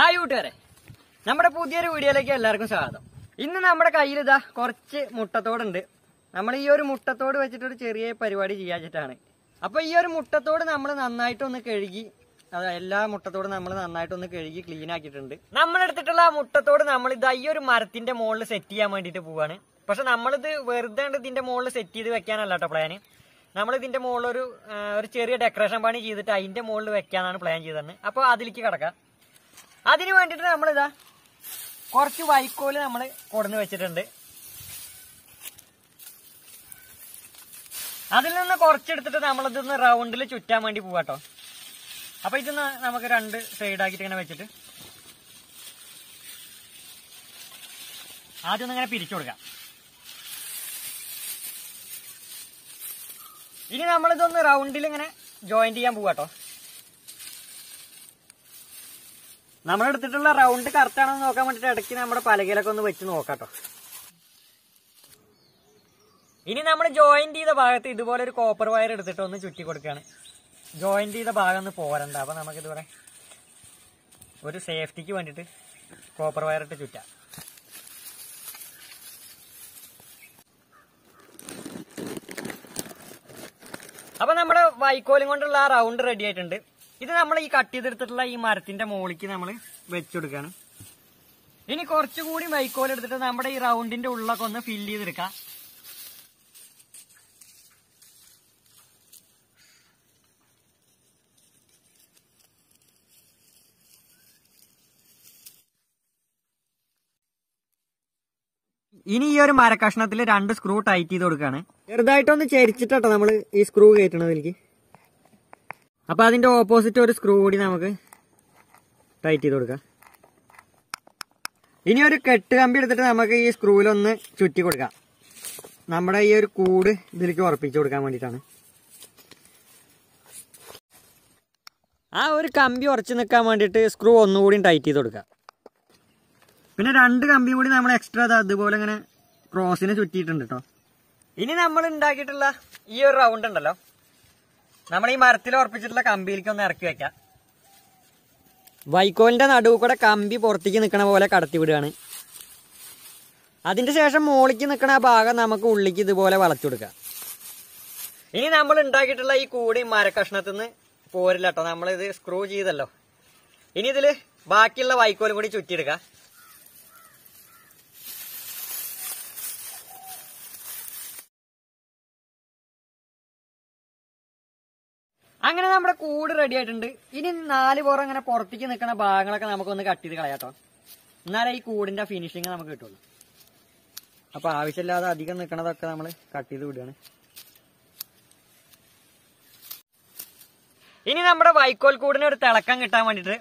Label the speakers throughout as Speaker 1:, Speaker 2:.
Speaker 1: hi കൂട്ടുകാരെ നമ്മുടെ പുതിയൊരു വീഡിയോയിലേക്ക് എല്ലാവർക്കും സ്വാഗതം ഇന്ന് നമ്മുടെ കയ്യിൽ ഇതാ കുറച്ച് മുട്ടത്തോടുണ്ട് നമ്മൾ ഈ ഒരു മുട്ടത്തോട് വെച്ചിട്ടൊരു ചെറിയ പരിപാടി ചെയ്യാച്ചിട്ടാണ് അപ്പോൾ ഈ ഒരു മുട്ടത്തോട് നമ്മൾ നന്നായിട്ടൊന്ന് കഴുകി അത് എല്ലാ മുട്ടത്തോടും നമ്മൾ നന്നായിട്ടൊന്ന് കഴുകി ക്ലീൻ ആക്കിയിട്ടുണ്ട് നമ്മൾ എടുത്തിട്ടുള്ള ആ മുട്ടത്തോട് നമ്മൾ ഇതാ ഈ ഒരു മരത്തിന്റെ മുകളിൽ സെറ്റ് ചെയ്യാൻ വേണ്ടിയിട്ട് പോവാണ് പക്ഷെ നമ്മളിത് വെറുതെ ഇതിന്റെ മുകളിൽ സെറ്റ് ചെയ്ത് വെക്കാനല്ല കേട്ടോ പ്ലാന് നമ്മൾ ഇതിന്റെ മുകളിൽ ഒരു ഒരു ചെറിയ ഡെക്കറേഷൻ പണി ചെയ്തിട്ട് അതിന്റെ മുകളിൽ വെക്കാനാണ് പ്ലാൻ ചെയ്തത് അപ്പോൾ അതിലേക്ക് കിടക്കാം അതിന് വേണ്ടിയിട്ട് നമ്മളിതാ കുറച്ച് വൈക്കോല് നമ്മൾ കൊടുന്ന് വെച്ചിട്ടുണ്ട് അതിൽ നിന്ന് കുറച്ചെടുത്തിട്ട് നമ്മളിതൊന്ന് റൗണ്ടിൽ ചുറ്റാൻ വേണ്ടി പോവാട്ടോ അപ്പൊ ഇതൊന്ന് നമുക്ക് രണ്ട് സൈഡാക്കിയിട്ട് ഇങ്ങനെ വെച്ചിട്ട് ആദ്യം ഒന്ന് ഇങ്ങനെ പിരിച്ചു കൊടുക്കാം ഇനി നമ്മളിതൊന്ന് റൗണ്ടിൽ ഇങ്ങനെ ജോയിന്റ് ചെയ്യാൻ പോവാട്ടോ നമ്മൾ റൗണ്ട് കറക്റ്റ് ആണോ നോക്കാൻ വേണ്ടിട്ട് ഇടയ്ക്ക് നമ്മുടെ പലകയിലൊക്കെ ഒന്ന് വെച്ച് നോക്കാട്ടോ ഇനി നമ്മൾ ജോയിന്റ് ചെയ്ത ഭാഗത്ത് ഇതുപോലെ ഒരു കോപ്പർ വയർ എടുത്തിട്ട് ഒന്ന് ചുറ്റി കൊടുക്കുകയാണ് ജോയിന്റ് ചെയ്ത ഭാഗം ഒന്ന് പോരണ്ട നമുക്ക് നമുക്കിതുപോലെ ഒരു സേഫ്റ്റിക്ക് വേണ്ടിയിട്ട് കോപ്പർ വയർ ഇട്ട് ചുറ്റാം അപ്പൊ നമ്മുടെ വൈക്കോലും കൊണ്ടുള്ള ആ റൗണ്ട് റെഡി ആയിട്ടുണ്ട് ഇത് നമ്മൾ ഈ കട്ട് ചെയ്തെടുത്തിട്ടുള്ള ഈ മരത്തിന്റെ മുകളിലേക്ക് നമ്മൾ വെച്ചെടുക്കാണ് ഇനി കുറച്ചുകൂടി വൈക്കോൽ എടുത്തിട്ട് നമ്മുടെ ഈ റൗണ്ടിന്റെ ഉള്ളൊക്കെ ഒന്ന് ഫില്ല് ചെയ്തെടുക്കാം ഇനി ഈ ഒരു മരക്കഷ്ണത്തിൽ രണ്ട് സ്ക്രൂ ടൈറ്റ് ചെയ്ത് കൊടുക്കുകയാണ് ചെറുതായിട്ടൊന്ന് ചരിച്ചിട്ടോ നമ്മൾ ഈ സ്ക്രൂ കയറ്റണതിലേക്ക് അപ്പോൾ അതിൻ്റെ ഓപ്പോസിറ്റ് ഒരു സ്ക്രൂ കൂടി നമുക്ക് ടൈറ്റ് ചെയ്ത് കൊടുക്കാം ഇനി ഒരു കെട്ട് കമ്പി എടുത്തിട്ട് നമുക്ക് ഈ സ്ക്രൂവിലൊന്ന് ചുറ്റി കൊടുക്കാം നമ്മുടെ ഈ ഒരു കൂട് ഇതിലേക്ക് ഉറപ്പിച്ചു കൊടുക്കാൻ വേണ്ടിയിട്ടാണ് ആ ഒരു കമ്പി ഉറച്ചു നിൽക്കാൻ വേണ്ടിയിട്ട് സ്ക്രൂ ഒന്നുകൂടി ടൈറ്റ് ചെയ്ത് കൊടുക്കാം പിന്നെ രണ്ട് കമ്പി കൂടി നമ്മൾ എക്സ്ട്രാ അതുപോലെ ഇങ്ങനെ ക്രോസിനെ ചുറ്റിയിട്ടുണ്ട് കേട്ടോ ഇനി നമ്മൾ ഉണ്ടാക്കിയിട്ടുള്ള ഈ ഒരു റൗണ്ട് ഉണ്ടല്ലോ നമ്മൾ ഈ മരത്തിൽ ഉറപ്പിച്ചിട്ടുള്ള കമ്പിയിലേക്ക് ഒന്ന് ഇറക്കി വെക്കാം വൈക്കോലിന്റെ നടുവ് കൂടെ കമ്പി പുറത്തേക്ക് നിൽക്കണ പോലെ കടത്തി വിടുകയാണ് അതിന്റെ ശേഷം മോളിക്ക് നിൽക്കണ ഭാഗം നമുക്ക് ഉള്ളിക്ക് ഇതുപോലെ കൊടുക്കാം ഇനി നമ്മൾ ഉണ്ടാക്കിയിട്ടുള്ള ഈ കൂടി മരക്കഷ്ണത്തിൽ നിന്ന് പോരില്ല കേട്ടോ നമ്മളിത് സ്ക്രൂ ചെയ്തല്ലോ ഇനി ഇതിൽ ബാക്കിയുള്ള വൈക്കോലും കൂടി ചുറ്റിയെടുക്കാം അങ്ങനെ നമ്മുടെ കൂട് റെഡി ആയിട്ടുണ്ട് ഇനി നാല് പുറം അങ്ങനെ പുറത്തേക്ക് നിൽക്കുന്ന ഭാഗങ്ങളൊക്കെ നമുക്കൊന്ന് കട്ട് ചെയ്ത് കളയാട്ടോ എന്നാലേ ഈ കൂടിന്റെ ഫിനിഷിങ് നമുക്ക് കിട്ടുള്ളൂ അപ്പൊ ആവശ്യമില്ലാതെ അധികം നിൽക്കണതൊക്കെ നമ്മൾ കട്ട് ചെയ്ത് വിടുകയാണ് ഇനി നമ്മുടെ വൈക്കോൽ കൂടിന് ഒരു തിളക്കം കിട്ടാൻ വേണ്ടിയിട്ട്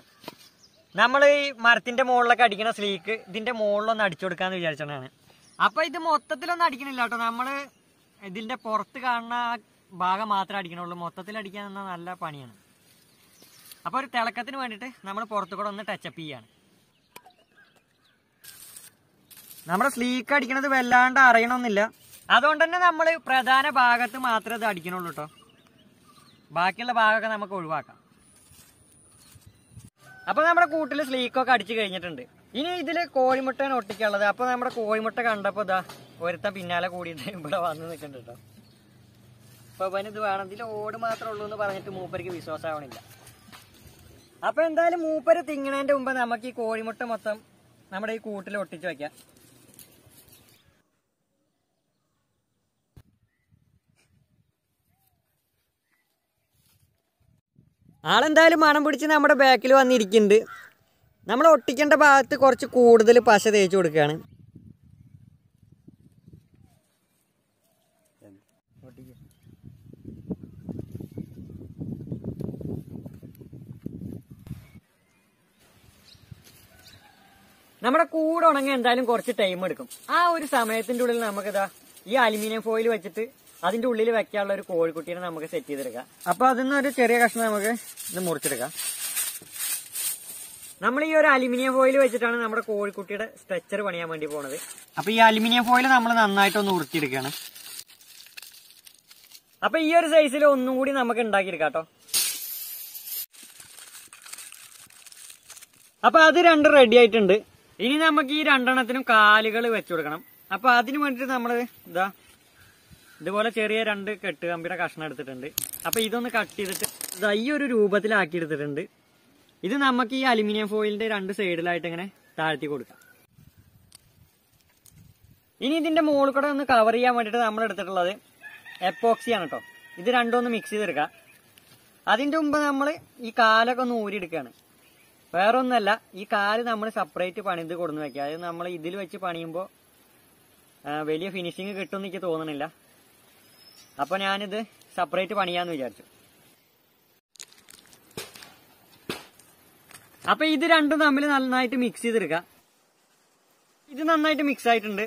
Speaker 1: നമ്മൾ ഈ മരത്തിന്റെ മുകളിലൊക്കെ അടിക്കുന്ന സ്ലീക്ക് ഇതിന്റെ മുകളിലൊന്ന് അടിച്ചു കൊടുക്കാന്ന് വിചാരിച്ചതാണ് അപ്പൊ ഇത് മൊത്തത്തിലൊന്നും അടിക്കണില്ല കേട്ടോ നമ്മള് ഇതിന്റെ പുറത്ത് കാണുന്ന ഭാഗം മാത്രമേ അടിക്കണുള്ളൂ മൊത്തത്തിൽ അടിക്കാൻ എന്നാൽ നല്ല പണിയാണ് അപ്പോൾ ഒരു തിളക്കത്തിന് വേണ്ടിട്ട് നമ്മൾ പുറത്തു കൂടെ ഒന്ന് ടച്ചപ്പ് ചെയ്യാണ് നമ്മുടെ സ്ലീക്ക് അടിക്കണത് വല്ലാണ്ട് അറിയണമെന്നില്ല അതുകൊണ്ട് തന്നെ നമ്മൾ പ്രധാന ഭാഗത്ത് മാത്രമേ ഇത് അടിക്കണുള്ളൂ കേട്ടോ ബാക്കിയുള്ള ഭാഗമൊക്കെ നമുക്ക് ഒഴിവാക്കാം അപ്പോൾ നമ്മുടെ കൂട്ടിൽ സ്ലീക്കൊക്കെ അടിച്ചു കഴിഞ്ഞിട്ടുണ്ട് ഇനി ഇതിൽ കോഴിമുട്ടയാണ് ഒട്ടിക്കാനുള്ളത് അപ്പോൾ നമ്മുടെ കോഴിമുട്ട കണ്ടപ്പോൾ ഇതാ ഒരുത്തൻ പിന്നാലെ കൂടിയിട്ട് ഇവിടെ വന്ന് നിൽക്കുന്നുണ്ട് കേട്ടോ അപ്പോൾ ഇവന് ഇത് വേണം ഇതിൽ ഓട് മാത്രമേ ഉള്ളൂ എന്ന് പറഞ്ഞിട്ട് മൂപ്പർക്ക് വിശ്വാസമാവണില്ല അപ്പോൾ എന്തായാലും മൂപ്പര് തിങ്ങണേന്റെ മുമ്പ് നമുക്ക് ഈ കോഴിമുട്ട മൊത്തം നമ്മുടെ ഈ കൂട്ടിൽ ഒട്ടിച്ച് വെക്കാം ആളെന്തായാലും മണം പിടിച്ച് നമ്മുടെ ബാക്കിൽ വന്നിരിക്കുന്നുണ്ട് നമ്മൾ ഒട്ടിക്കേണ്ട ഭാഗത്ത് കുറച്ച് കൂടുതൽ പശ തേച്ച് കൊടുക്കുകയാണ് നമ്മുടെ കൂടെ ഉണങ്ങാൻ എന്തായാലും കുറച്ച് ടൈം എടുക്കും ആ ഒരു സമയത്തിന്റെ ഉള്ളിൽ നമുക്കിതാ ഈ അലുമിനിയം ഫോയിൽ വെച്ചിട്ട് അതിന്റെ ഉള്ളിൽ വെക്കാനുള്ള ഒരു കോഴിക്കുട്ടീനെ നമുക്ക് സെറ്റ് ചെയ്തെടുക്കാം അപ്പൊ അതിന്ന് ഒരു ചെറിയ കഷ്ണം നമുക്ക് ഇത് മുറിച്ചെടുക്കാം നമ്മൾ ഈ ഒരു അലുമിനിയം ഫോയിൽ വെച്ചിട്ടാണ് നമ്മുടെ കോഴിക്കുട്ടിയുടെ സ്ട്രെച്ചർ പണിയാൻ വേണ്ടി പോണത് അപ്പൊ ഈ അലുമിനിയം ഫോയിൽ നമ്മൾ നന്നായിട്ട് ഒന്ന് ഉറുക്കിയെടുക്കുകയാണ് അപ്പൊ ഈ ഒരു സൈസിൽ ഒന്നും കൂടി നമുക്ക് ഉണ്ടാക്കിയെടുക്കാം കേട്ടോ അപ്പൊ അത് രണ്ടും റെഡി ആയിട്ടുണ്ട് ഇനി നമുക്ക് ഈ രണ്ടെണ്ണത്തിനും കാലുകൾ വെച്ചു കൊടുക്കണം അപ്പൊ അതിന് വേണ്ടിട്ട് നമ്മൾ ഇതാ ഇതുപോലെ ചെറിയ രണ്ട് കെട്ട് കമ്പിയുടെ കഷ്ണം എടുത്തിട്ടുണ്ട് അപ്പൊ ഇതൊന്ന് കട്ട് ചെയ്തിട്ട് ഇതാ ഈ ഒരു രൂപത്തിലാക്കി എടുത്തിട്ടുണ്ട് ഇത് നമുക്ക് ഈ അലുമിനിയം ഫോയിലിന്റെ രണ്ട് സൈഡിലായിട്ട് ഇങ്ങനെ താഴ്ത്തി കൊടുക്കാം ഇനി ഇതിന്റെ മുകളിൽ കൂടെ ഒന്ന് കവർ ചെയ്യാൻ വേണ്ടിട്ട് നമ്മൾ എടുത്തിട്ടുള്ളത് എപ്പോക്സി ആണ് കേട്ടോ ഇത് രണ്ടും ഒന്ന് മിക്സ് ചെയ്തെടുക്കാം അതിന്റെ മുമ്പ് നമ്മൾ ഈ കാലൊക്കെ ഒന്ന് ഊരിയെടുക്കുകയാണ് വേറൊന്നല്ല ഈ കാല് നമ്മൾ സെപ്പറേറ്റ് പണിത് കൊടുന്ന് വെക്കുക അതായത് നമ്മൾ ഇതിൽ വെച്ച് പണിയുമ്പോൾ വലിയ ഫിനിഷിങ് കിട്ടും എനിക്ക് തോന്നണില്ല അപ്പൊ ഞാനിത് സെപ്പറേറ്റ് പണിയാന്ന് വിചാരിച്ചു അപ്പൊ ഇത് രണ്ടും തമ്മിൽ നന്നായിട്ട് മിക്സ് ചെയ്തെടുക്കാം ഇത് നന്നായിട്ട് മിക്സ് ആയിട്ടുണ്ട്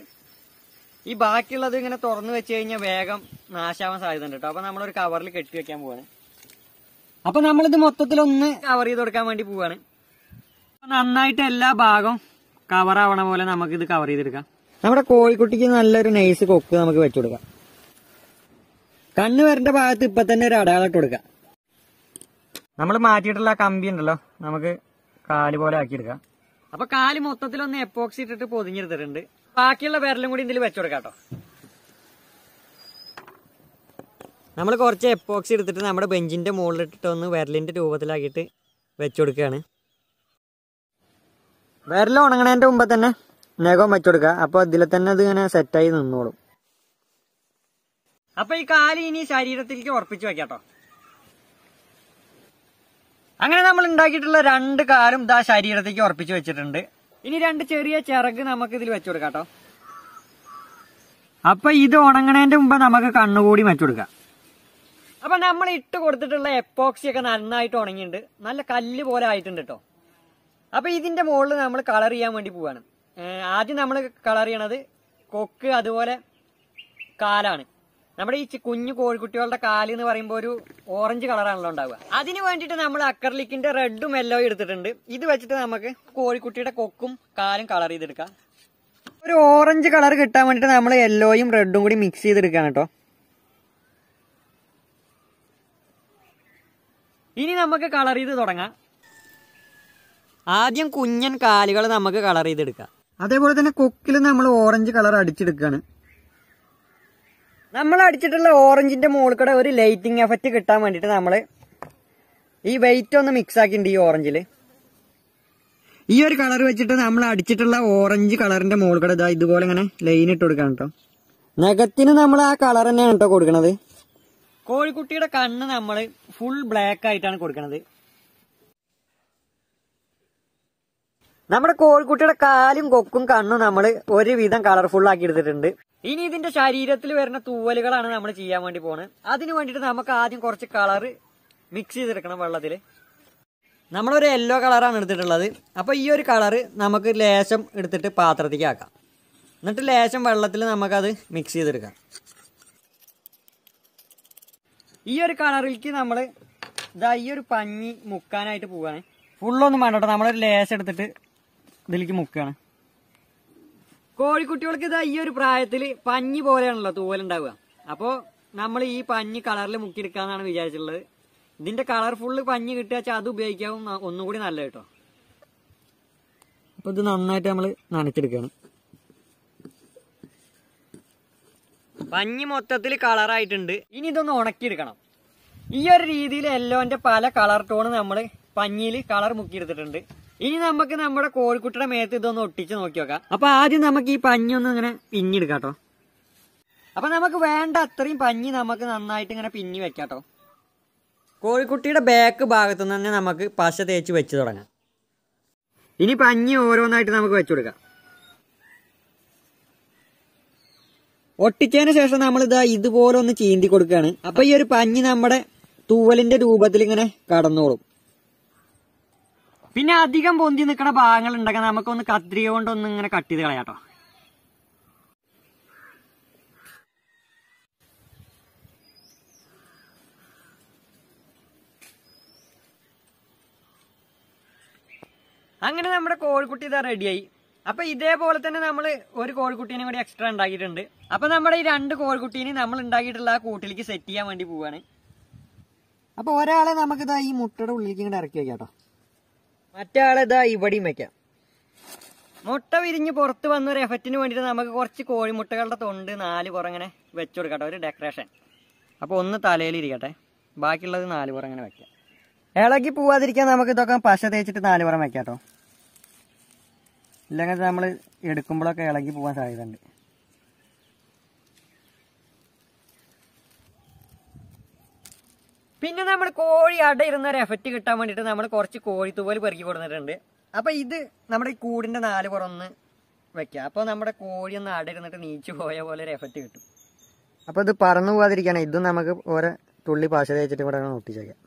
Speaker 1: ഈ ബാക്കിയുള്ളത് ഇങ്ങനെ തുറന്നു വെച്ച് കഴിഞ്ഞാൽ വേഗം നാശാവാൻ സാധ്യത ഉണ്ട് കേട്ടോ അപ്പൊ നമ്മളൊരു കവറിൽ കെട്ടി വെക്കാൻ പോവാണ് അപ്പൊ നമ്മളിത് ഒന്ന് കവർ ചെയ്ത് കൊടുക്കാൻ വേണ്ടി പോവാണ് നന്നായിട്ട് എല്ലാ ഭാഗവും കവർ ആവണ പോലെ നമുക്ക് ഇത് കവർ ചെയ്തെടുക്കാം നമ്മുടെ കോഴിക്കുട്ടിക്ക് നല്ലൊരു നൈസ് കൊക്ക് നമുക്ക് വെച്ചു കൊടുക്കാം കണ്ണ് വരേണ്ട ഭാഗത്ത് ഇപ്പൊ തന്നെ ഒരു അടയാളം ഇട്ട് കൊടുക്കാം നമ്മൾ മാറ്റിയിട്ടുള്ള കമ്പി ഉണ്ടല്ലോ നമുക്ക് കാല് പോലെ ആക്കിയെടുക്കാം അപ്പൊ കാല് മൊത്തത്തിൽ ഒന്ന് എപ്പോക്സി ഇട്ടിട്ട് പൊതിഞ്ഞെടുത്തിട്ടുണ്ട് ബാക്കിയുള്ള വിരലും കൂടി ഇതിൽ വെച്ചു കൊടുക്കാം കേട്ടോ നമ്മൾ കുറച്ച് എപ്പോക്സി എടുത്തിട്ട് നമ്മുടെ ബെഞ്ചിന്റെ മുകളിലിട്ടിട്ട് ഒന്ന് വിരലിന്റെ രൂപത്തിലാക്കിയിട്ട് വെച്ചു കൊടുക്കുകയാണ് വിരൽ ഉണങ്ങണേന്റെ മുമ്പ് തന്നെ വെച്ചു വെച്ചുകൊടുക്കുക അപ്പോൾ ഇതിൽ തന്നെ അത് ഇങ്ങനെ സെറ്റായി നിന്നോളും അപ്പൊ ഈ കാല് ഇനി ശരീരത്തിലേക്ക് ഉറപ്പിച്ചു വെക്കാട്ടോ അങ്ങനെ നമ്മൾ ഉണ്ടാക്കിയിട്ടുള്ള രണ്ട് കാലും ഇതാ ശരീരത്തേക്ക് ഉറപ്പിച്ചു വെച്ചിട്ടുണ്ട് ഇനി രണ്ട് ചെറിയ ചിറക് നമുക്ക് ഇതിൽ വെച്ചു കൊടുക്കാട്ടോ അപ്പൊ ഇത് ഉണങ്ങണേന്റെ മുമ്പ് നമുക്ക് കണ്ണുകൂടി വെച്ചു കൊടുക്കാം അപ്പൊ നമ്മൾ ഇട്ട് കൊടുത്തിട്ടുള്ള എപ്പോക്സി ഒക്കെ നന്നായിട്ട് ഉണങ്ങിയിട്ടുണ്ട് നല്ല കല്ല് പോലെ ആയിട്ടുണ്ട് കേട്ടോ അപ്പൊ ഇതിന്റെ മുകളിൽ നമ്മൾ കളർ ചെയ്യാൻ വേണ്ടി പോവാണ് ആദ്യം നമ്മൾ കളർ ചെയ്യണത് കൊക്ക് അതുപോലെ കാലാണ് നമ്മുടെ ഈ കുഞ്ഞു കോഴിക്കുട്ടികളുടെ കാല് എന്ന് പറയുമ്പോൾ ഒരു ഓറഞ്ച് കളറാണല്ലോ ഉണ്ടാവുക അതിന് വേണ്ടിയിട്ട് നമ്മൾ അക്കർലിക്കിന്റെ റെഡും യെല്ലോയും എടുത്തിട്ടുണ്ട് ഇത് വെച്ചിട്ട് നമുക്ക് കോഴിക്കുട്ടിയുടെ കൊക്കും കാലും കളർ ചെയ്തെടുക്കാം ഒരു ഓറഞ്ച് കളർ കിട്ടാൻ വേണ്ടിയിട്ട് നമ്മൾ യെല്ലോയും റെഡും കൂടി മിക്സ് ചെയ്തെടുക്കാണ് കേട്ടോ ഇനി നമുക്ക് കളർ ചെയ്ത് തുടങ്ങാം ആദ്യം കുഞ്ഞൻ കാലുകൾ നമുക്ക് കളർ ചെയ്തെടുക്കാം അതേപോലെ തന്നെ കൊക്കിൽ നമ്മൾ ഓറഞ്ച് കളർ അടിച്ചെടുക്കുകയാണ് നമ്മൾ അടിച്ചിട്ടുള്ള ഓറഞ്ചിന്റെ മുകളിൽ ഒരു ലൈറ്റിംഗ് എഫക്റ്റ് കിട്ടാൻ വേണ്ടിട്ട് നമ്മൾ ഈ വെയിറ്റ് ഒന്ന് മിക്സ് ആക്കിണ്ട് ഈ ഓറഞ്ചിൽ ഈ ഒരു കളർ വെച്ചിട്ട് നമ്മൾ അടിച്ചിട്ടുള്ള ഓറഞ്ച് കളറിന്റെ മുകളിൽ ഇതാ ഇതുപോലെ ഇങ്ങനെ ലൈൻ ഇട്ട് കൊടുക്കണം കേട്ടോ നഖത്തിന് നമ്മൾ ആ കളർ തന്നെയാണ് കേട്ടോ കൊടുക്കണത് കോഴിക്കുട്ടിയുടെ കണ്ണ് നമ്മൾ ഫുൾ ബ്ലാക്ക് ആയിട്ടാണ് കൊടുക്കണത് നമ്മുടെ കോഴിക്കുട്ടിയുടെ കാലും കൊക്കും കണ്ണും നമ്മൾ ഒരുവിധം കളർഫുൾ ആക്കി എടുത്തിട്ടുണ്ട് ഇനി ഇതിന്റെ ശരീരത്തിൽ വരുന്ന തൂവലുകളാണ് നമ്മൾ ചെയ്യാൻ വേണ്ടി പോണത് അതിന് വേണ്ടിട്ട് നമുക്ക് ആദ്യം കുറച്ച് കളർ മിക്സ് ചെയ്തെടുക്കണം വെള്ളത്തിൽ നമ്മളൊരു യെല്ലോ കളറാണ് എടുത്തിട്ടുള്ളത് അപ്പോൾ ഈ ഒരു കളർ നമുക്ക് ലേശം എടുത്തിട്ട് പാത്രത്തിലേക്ക് ആക്കാം എന്നിട്ട് ലേശം വെള്ളത്തിൽ നമുക്കത് മിക്സ് ചെയ്തെടുക്കാം ഈ ഒരു കളറിലേക്ക് നമ്മൾ ഇതാ ഈ ഒരു പഞ്ഞി മുക്കാനായിട്ട് പോവുകയാണ് ഫുള്ളൊന്നും വേണ്ട കേട്ടോ നമ്മളൊരു ലേശം എടുത്തിട്ട് ഇതിലേക്ക് മുക്കാണ് കോഴിക്കുട്ടികൾക്ക് ഇതാ ഈ ഒരു പ്രായത്തിൽ പഞ്ഞി പോലെയാണല്ലോ തൂവലുണ്ടാവുക അപ്പോൾ നമ്മൾ ഈ പഞ്ഞി കളറിൽ മുക്കിയെടുക്കാന്നാണ് വിചാരിച്ചിട്ടുള്ളത് ഇതിന്റെ കളർ ഫുള്ള് പഞ്ഞി കിട്ടുക വെച്ചാൽ അത് ഉപയോഗിക്കാവും ഒന്നുകൂടി നല്ല കേട്ടോ അപ്പൊ ഇത് നന്നായിട്ട് നമ്മൾ നനച്ചെടുക്കുകയാണ് പഞ്ഞി മൊത്തത്തിൽ കളറായിട്ടുണ്ട് ഇനി ഇതൊന്ന് ഉണക്കിയെടുക്കണം ഈ ഒരു രീതിയിൽ എല്ലോന്റെ പല കളർ ടോണ് നമ്മൾ പഞ്ഞിയിൽ കളർ മുക്കിയെടുത്തിട്ടുണ്ട് ഇനി നമുക്ക് നമ്മുടെ കോഴിക്കുട്ടിയുടെ മേത്ത് ഇതൊന്ന് ഒട്ടിച്ച് നോക്കി നോക്കാം അപ്പൊ ആദ്യം നമുക്ക് ഈ പഞ്ഞി ഒന്ന് ഇങ്ങനെ പിഞ്ഞെടുക്കാട്ടോ അപ്പൊ നമുക്ക് വേണ്ട അത്രയും പഞ്ഞി നമുക്ക് നന്നായിട്ട് ഇങ്ങനെ പിഞ്ഞി വെക്കാട്ടോ കോഴിക്കുട്ടിയുടെ ബാക്ക് ഭാഗത്തു നിന്ന് തന്നെ നമുക്ക് പശ തേച്ച് വെച്ച് തുടങ്ങാം ഇനി പഞ്ഞി ഓരോന്നായിട്ട് നമുക്ക് വെച്ചു കൊടുക്കാം ഒട്ടിച്ചതിന് ശേഷം നമ്മൾ ഇതാ ഇതുപോലെ ഒന്ന് ചീന്തി കൊടുക്കുകയാണ് അപ്പൊ ഈ ഒരു പഞ്ഞി നമ്മുടെ തൂവലിന്റെ രൂപത്തിൽ ഇങ്ങനെ കടന്നോളും പിന്നെ അധികം പൊന്തി നിൽക്കുന്ന ഭാഗങ്ങൾ ഉണ്ടെങ്കിൽ നമുക്കൊന്ന് കത്രിക കൊണ്ടൊന്നും ഇങ്ങനെ കട്ട് ചെയ്ത് കളയാട്ടോ അങ്ങനെ നമ്മുടെ കോഴിക്കുട്ടി ഇതാ റെഡിയായി അപ്പൊ ഇതേപോലെ തന്നെ നമ്മൾ ഒരു കോഴിക്കുട്ടീനെ കൂടി എക്സ്ട്രാ ഉണ്ടാക്കിയിട്ടുണ്ട് അപ്പൊ നമ്മുടെ ഈ രണ്ട് കോഴിക്കുട്ടീനെ നമ്മൾ ഉണ്ടാക്കിയിട്ടുള്ള ആ കൂട്ടിലേക്ക് സെറ്റ് ചെയ്യാൻ വേണ്ടി പോവാണ് അപ്പൊ ഒരാളെ നമുക്കിതാ ഈ മുട്ടയുടെ ഉള്ളിലേക്ക് ഇങ്ങോട്ട് ഇറക്കി വെക്കാം കേട്ടോ മറ്റാളിതാ ഇവിടെയും വെക്കാം മുട്ട വിരിഞ്ഞ് പുറത്ത് വന്ന ഒരു എഫക്റ്റിന് വേണ്ടിയിട്ട് നമുക്ക് കുറച്ച് കോഴിമുട്ടകളുടെ തൊണ്ട് നാല് പുറങ്ങനെ വെച്ചു കൊടുക്കട്ടെ ഒരു ഡെക്കറേഷൻ അപ്പോൾ ഒന്ന് തലയിൽ ഇരിക്കട്ടെ ബാക്കിയുള്ളത് നാല് പുറങ്ങനെ വെക്കാം ഇളകി പോവാതിരിക്കാൻ നമുക്ക് ഇതൊക്കെ പശ തേച്ചിട്ട് നാല് പുറം വെക്കാം കേട്ടോ ഇല്ലെങ്കിൽ നമ്മൾ എടുക്കുമ്പോഴൊക്കെ ഇളകി പോകാൻ സാധ്യതയുണ്ട് പിന്നെ നമ്മൾ കോഴി അടയിരുന്ന ഒരു എഫക്റ്റ് കിട്ടാൻ വേണ്ടിയിട്ട് നമ്മൾ കുറച്ച് കോഴിത്തൂവൽ പെറുക്കി കൊടുത്തിട്ടുണ്ട് അപ്പോൾ ഇത് നമ്മുടെ ഈ കൂടിന്റെ നാല് പുറന്ന് വെക്കാം അപ്പോൾ നമ്മുടെ കോഴി ഒന്ന് അടയിരുന്നിട്ട് നീച്ചു പോയ പോലെ ഒരു എഫക്റ്റ് കിട്ടും അപ്പോൾ ഇത് പറന്നു പോകാതിരിക്കുകയാണ് ഇതും നമുക്ക് ഓരോ തുള്ളി പാശ തേച്ചിട്ട് ഇവിടെ ഒട്ടിച്ചേക്കാം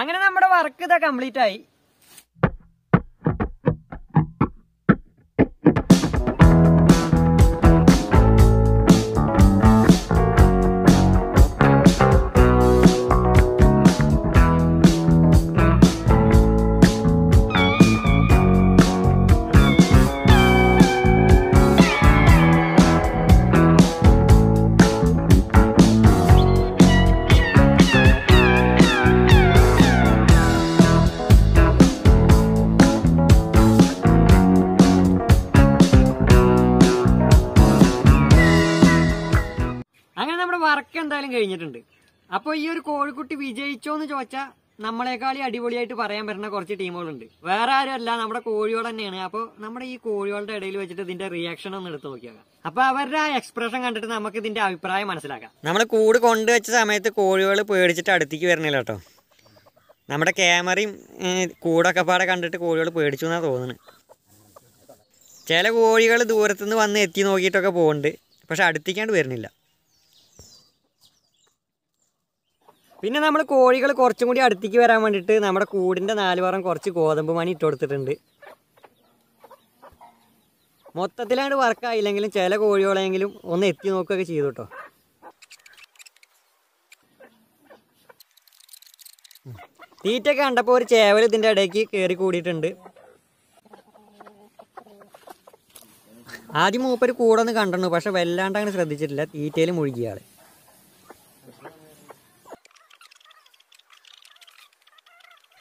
Speaker 1: അങ്ങനെ നമ്മുടെ വർക്ക് ഇതാ കംപ്ലീറ്റ് ആയി കാലം കഴിഞ്ഞിട്ടുണ്ട് അപ്പൊ ഈ ഒരു കോഴിക്കുട്ടി വിജയിച്ചോ എന്ന് ചോദിച്ചാൽ നമ്മളെക്കാളി അടിപൊളിയായിട്ട് പറയാൻ പറ്റുന്ന കുറച്ച് ടീമുകളുണ്ട് വേറെ ആരുമല്ല നമ്മുടെ കോഴിയോട് തന്നെയാണ് അപ്പൊ നമ്മുടെ ഈ കോഴികളുടെ ഇടയിൽ വെച്ചിട്ട് ഇതിന്റെ റിയാക്ഷൻ ഒന്ന് എടുത്ത് നോക്കിയാൽ അപ്പൊ അവരുടെ ആ എക്സ്പ്രഷൻ കണ്ടിട്ട് നമുക്ക് ഇതിന്റെ അഭിപ്രായം മനസ്സിലാക്കാം നമ്മൾ കൂട് കൊണ്ടുവച്ച സമയത്ത് കോഴികൾ പേടിച്ചിട്ട് അടുത്തേക്ക് വരണില്ല കേട്ടോ നമ്മുടെ ക്യാമറയും കൂടൊക്കെ പാടെ കണ്ടിട്ട് കോഴികൾ പേടിച്ചു എന്നാ തോന്നുന്നത് ചില കോഴികൾ ദൂരത്തുനിന്ന് വന്ന് എത്തി നോക്കിയിട്ടൊക്കെ പോകുന്നുണ്ട് പക്ഷെ അടുത്തേക്കാണ്ട് വരുന്നില്ല പിന്നെ നമ്മൾ കോഴികൾ കുറച്ചും കൂടി അടുത്തേക്ക് വരാൻ വേണ്ടിയിട്ട് നമ്മുടെ കൂടിൻ്റെ നാലുപുറം കുറച്ച് ഗോതമ്പ് മണി ഇട്ട് കൊടുത്തിട്ടുണ്ട് മൊത്തത്തിലാണ്ട് വർക്കായില്ലെങ്കിലും ചില കോഴികളെങ്കിലും ഒന്ന് എത്തി നോക്കുകയൊക്കെ ചെയ്തു കേട്ടോ തീറ്റൊക്കെ കണ്ടപ്പോൾ ഒരു ചേവൽ ഇതിൻ്റെ ഇടയ്ക്ക് കയറി കൂടിയിട്ടുണ്ട് ആദ്യം മൂപ്പര് കൂടെ ഒന്ന് കണ്ടു പക്ഷെ വല്ലാണ്ട് അങ്ങനെ ശ്രദ്ധിച്ചിട്ടില്ല തീറ്റയിൽ മുഴുകിയാളെ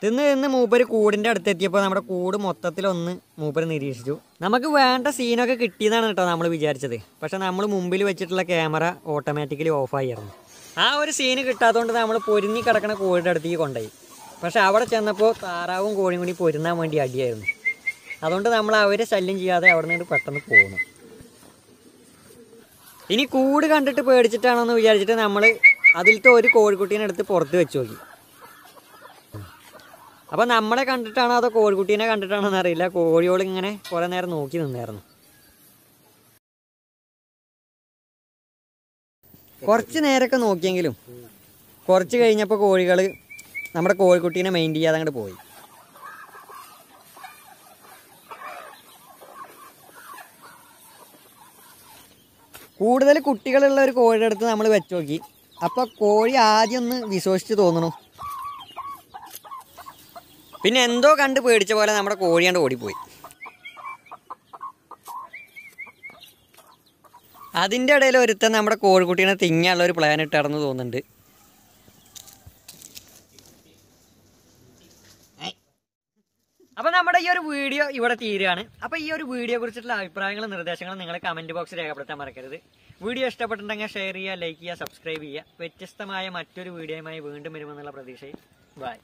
Speaker 1: തിന്ന് തിന്ന് മൂപ്പര് കൂടിൻ്റെ അടുത്തെത്തിയപ്പോൾ നമ്മുടെ കൂട് മൊത്തത്തിലൊന്ന് മൂപ്പര് നിരീക്ഷിച്ചു നമുക്ക് വേണ്ട സീനൊക്കെ കിട്ടിയെന്നാണ് കേട്ടോ നമ്മൾ വിചാരിച്ചത് പക്ഷെ നമ്മൾ മുമ്പിൽ വെച്ചിട്ടുള്ള ക്യാമറ ഓട്ടോമാറ്റിക്കലി ഓഫായിരുന്നു ആ ഒരു സീന് കിട്ടാത്തതുകൊണ്ട് നമ്മൾ പൊരുന്നി കിടക്കുന്ന കോഴിയുടെ അടുത്തേക്ക് കൊണ്ടുപോയി പക്ഷെ അവിടെ ചെന്നപ്പോൾ താറാവും കോഴിയും കൂടി പൊരുന്നാൻ വേണ്ടി അടിയായിരുന്നു അതുകൊണ്ട് നമ്മൾ അവരെ ശല്യം ചെയ്യാതെ അവിടെ നിന്ന് പെട്ടെന്ന് പോകുന്നു ഇനി കൂട് കണ്ടിട്ട് പേടിച്ചിട്ടാണോ എന്ന് വിചാരിച്ചിട്ട് നമ്മൾ അതിലത്തെ ഒരു കോഴിക്കുട്ടീനെടുത്ത് പുറത്ത് വെച്ച് നോക്കി അപ്പോൾ നമ്മളെ കണ്ടിട്ടാണോ അതോ കോഴിക്കുട്ടീനെ കണ്ടിട്ടാണോ എന്നറിയില്ല കോഴിയോട് ഇങ്ങനെ കുറെ നേരം നോക്കി നിന്നായിരുന്നു കുറച്ച് നേരമൊക്കെ നോക്കിയെങ്കിലും കുറച്ച് കഴിഞ്ഞപ്പോൾ കോഴികൾ നമ്മുടെ കോഴിക്കുട്ടീനെ മെയിൻ ചെയ്യാതെ അങ്ങോട്ട് പോയി കൂടുതൽ കുട്ടികളുള്ള ഒരു കോഴിയുടെ അടുത്ത് നമ്മൾ വെച്ചോക്കി നോക്കി അപ്പോൾ കോഴി ആദ്യം ഒന്ന് വിശ്വസിച്ച് തോന്നണു പിന്നെ എന്തോ കണ്ട് പേടിച്ച പോലെ നമ്മുടെ കോഴിയാണ്ട് ഓടിപ്പോയി അതിൻ്റെ ഇടയിൽ ഒരുത്തൻ നമ്മുടെ കോഴിക്കുട്ടീനെ തിങ്ങാനുള്ള ഒരു പ്ലാൻ ഇട്ടാർന്ന് തോന്നുന്നുണ്ട് അപ്പോൾ നമ്മുടെ ഈ ഒരു വീഡിയോ ഇവിടെ തീരുകയാണ് അപ്പോൾ ഈ ഒരു വീഡിയോ കുറിച്ചിട്ടുള്ള അഭിപ്രായങ്ങളും നിർദ്ദേശങ്ങളും നിങ്ങൾ കമന്റ് ബോക്സിൽ രേഖപ്പെടുത്താൻ മറക്കരുത് വീഡിയോ ഇഷ്ടപ്പെട്ടിട്ടുണ്ടെങ്കിൽ ഷെയർ ചെയ്യുക ലൈക്ക് ചെയ്യുക സബ്സ്ക്രൈബ് ചെയ്യുക വ്യത്യസ്തമായ മറ്റൊരു വീഡിയോയുമായി വീണ്ടും വരുമെന്നുള്ള പ്രതീക്ഷയിൽ ബൈ